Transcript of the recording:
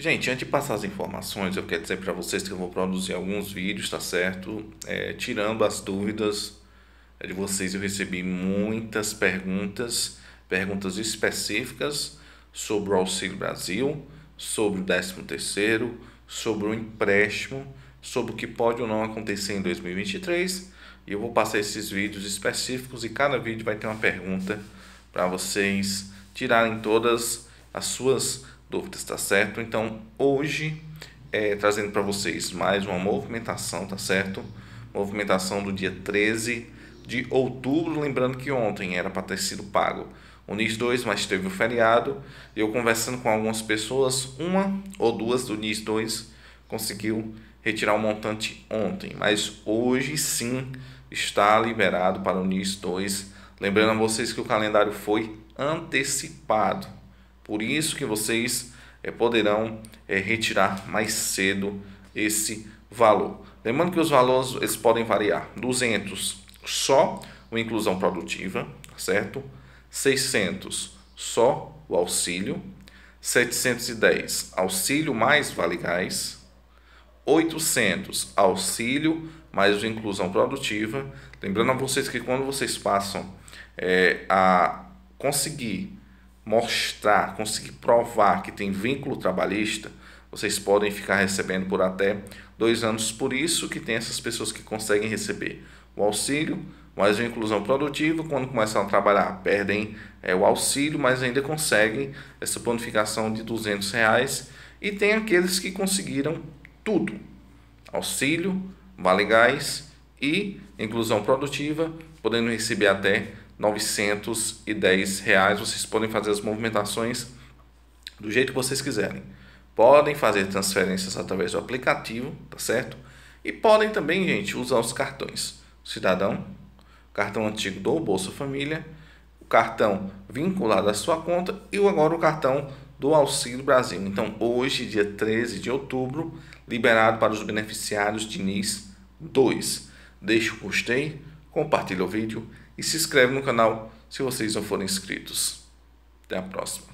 Gente, antes de passar as informações, eu quero dizer para vocês que eu vou produzir alguns vídeos, tá certo? É, tirando as dúvidas é, de vocês, eu recebi muitas perguntas, perguntas específicas sobre o Auxílio Brasil, sobre o 13 terceiro sobre o empréstimo, sobre o que pode ou não acontecer em 2023. E eu vou passar esses vídeos específicos e cada vídeo vai ter uma pergunta para vocês tirarem todas as suas dúvidas, está certo? Então, hoje, é, trazendo para vocês mais uma movimentação, tá certo? Movimentação do dia 13 de outubro, lembrando que ontem era para ter sido pago o NIS 2, mas teve o feriado. Eu conversando com algumas pessoas, uma ou duas do NIS 2 conseguiu retirar o montante ontem, mas hoje sim está liberado para o NIS 2. Lembrando a vocês que o calendário foi antecipado, por isso que vocês é, poderão é, retirar mais cedo esse valor. Lembrando que os valores eles podem variar. 200 só o inclusão produtiva, certo? 600 só o auxílio, 710 auxílio mais vale gás, 800 auxílio mais o inclusão produtiva. Lembrando a vocês que quando vocês passam é, a conseguir mostrar, conseguir provar que tem vínculo trabalhista, vocês podem ficar recebendo por até dois anos. Por isso que tem essas pessoas que conseguem receber o auxílio, mais a inclusão produtiva, quando começam a trabalhar, perdem é, o auxílio, mas ainda conseguem essa bonificação de 200 reais. E tem aqueles que conseguiram tudo, auxílio, vale gás e inclusão produtiva, podendo receber até 910 reais. Vocês podem fazer as movimentações do jeito que vocês quiserem. Podem fazer transferências através do aplicativo, tá certo? E podem também, gente, usar os cartões. Cidadão, cartão antigo do Bolsa Família, o cartão vinculado à sua conta e agora o cartão do Auxílio Brasil. Então, hoje, dia 13 de outubro, liberado para os beneficiários de NIS 2. Deixe o gostei, compartilhe o vídeo e se inscreve no canal se vocês não forem inscritos. Até a próxima.